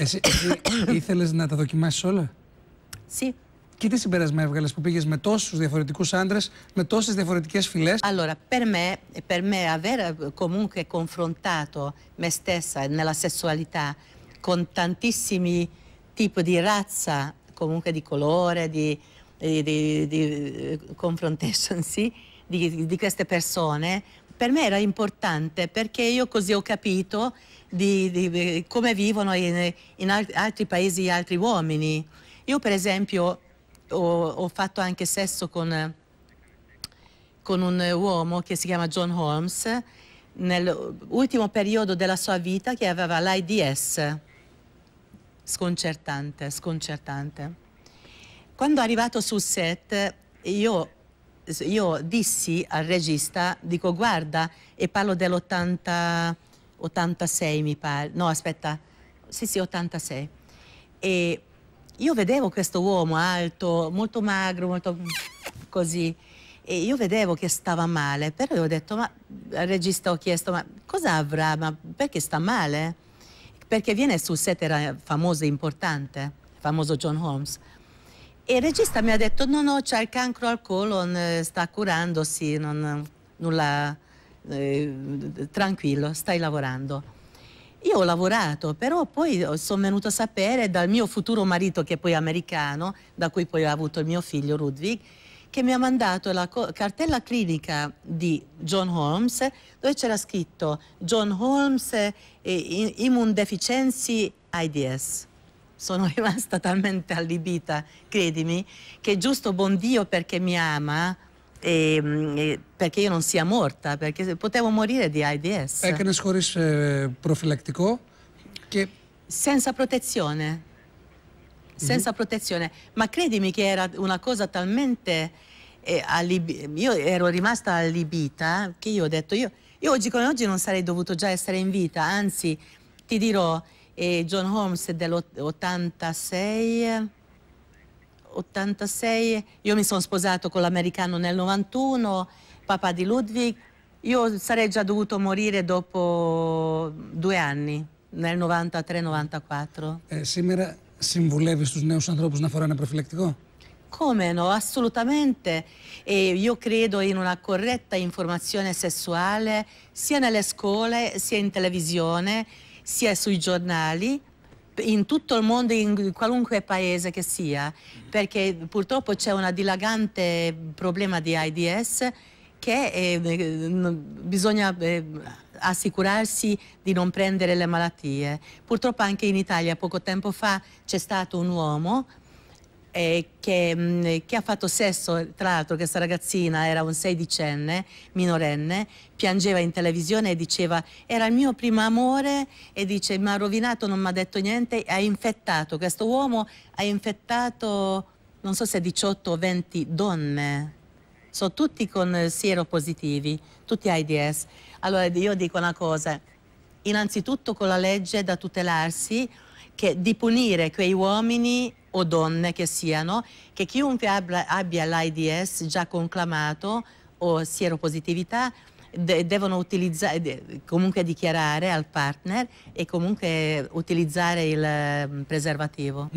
Εσύ, εσύ ήθελε να τα δοκιμάσει όλα. Sì. Και τι συμπέρασμα έβγαλε που πήγε με τόσου διαφορετικού άντρε, με τόσε διαφορετικέ φυλέ. Allora, per me, per me aver comunque confrontato me stessa nella sessualità con tantissimi tipi di razza, comunque di colore, di, di, di, di eh, confrontation, sì, di, di queste persone, per me era importante perché io così ho capito di, di come vivono in, in altri paesi altri uomini. Io per esempio ho, ho fatto anche sesso con, con un uomo che si chiama John Holmes nell'ultimo periodo della sua vita che aveva l'AIDS. Sconcertante, sconcertante. Quando è arrivato sul set io io dissi al regista, dico guarda, e parlo dell'86 mi pare, no aspetta, sì sì 86, e io vedevo questo uomo alto, molto magro, molto così, e io vedevo che stava male, però io ho detto, ma al regista ho chiesto, ma cosa avrà, ma perché sta male? Perché viene sul set, era famoso e importante, famoso John Holmes. E il regista mi ha detto no, no, c'è il cancro al colon, eh, sta curandosi, non, nulla, eh, tranquillo, stai lavorando. Io ho lavorato, però poi sono venuto a sapere dal mio futuro marito, che è poi americano, da cui poi ho avuto il mio figlio Ludwig, che mi ha mandato la cartella clinica di John Holmes, dove c'era scritto John Holmes eh, Deficiency IDS sono rimasta talmente allibita, credimi, che giusto buon Dio perché mi ama, e, ehm, e, perché io non sia morta, perché potevo morire di AIDS. Έκανε χωρίς eh, profilattico? Che... Senza protezione. Mm -hmm. Senza mhm. protezione. Ma credimi che era una cosa talmente... Eh, io ero rimasta allibita che io ho detto, io, io oggi come oggi non sarei dovuto già essere in vita, anzi ti dirò e John Holmes dell'86. 86, io mi sono sposato con l'americano nel 91, papà di Ludwig, io sarei già dovuto morire dopo due anni, nel 93-94. Ε, σήμερα συμβουλεύεις τους νέους ανθρώπους να φοράνε προφυλακτικό? Come no, assolutamente. E io credo in una corretta informazione sessuale sia nelle scuole sia in televisione sia sui giornali, in tutto il mondo, in qualunque paese che sia, perché purtroppo c'è un dilagante problema di AIDS che eh, bisogna eh, assicurarsi di non prendere le malattie. Purtroppo anche in Italia poco tempo fa c'è stato un uomo eh, che, mh, mm, che, ha fatto sesso, tra l'altro questa ragazzina era un sedicenne, minorenne, piangeva in televisione e diceva era il mio primo amore e dice mi ha rovinato, non mi ha detto niente, ha infettato, questo uomo ha infettato non so se 18 o 20 donne, sono tutti con sieropositivi, tutti AIDS. Allora io dico una cosa, innanzitutto con la legge da tutelarsi, che, di punire quei uomini o donne che siano, che chiunque abbia l'AIDS già conclamato o sieropositività de devono utilizzare, comunque dichiarare al partner e comunque utilizzare il mm, preservativo.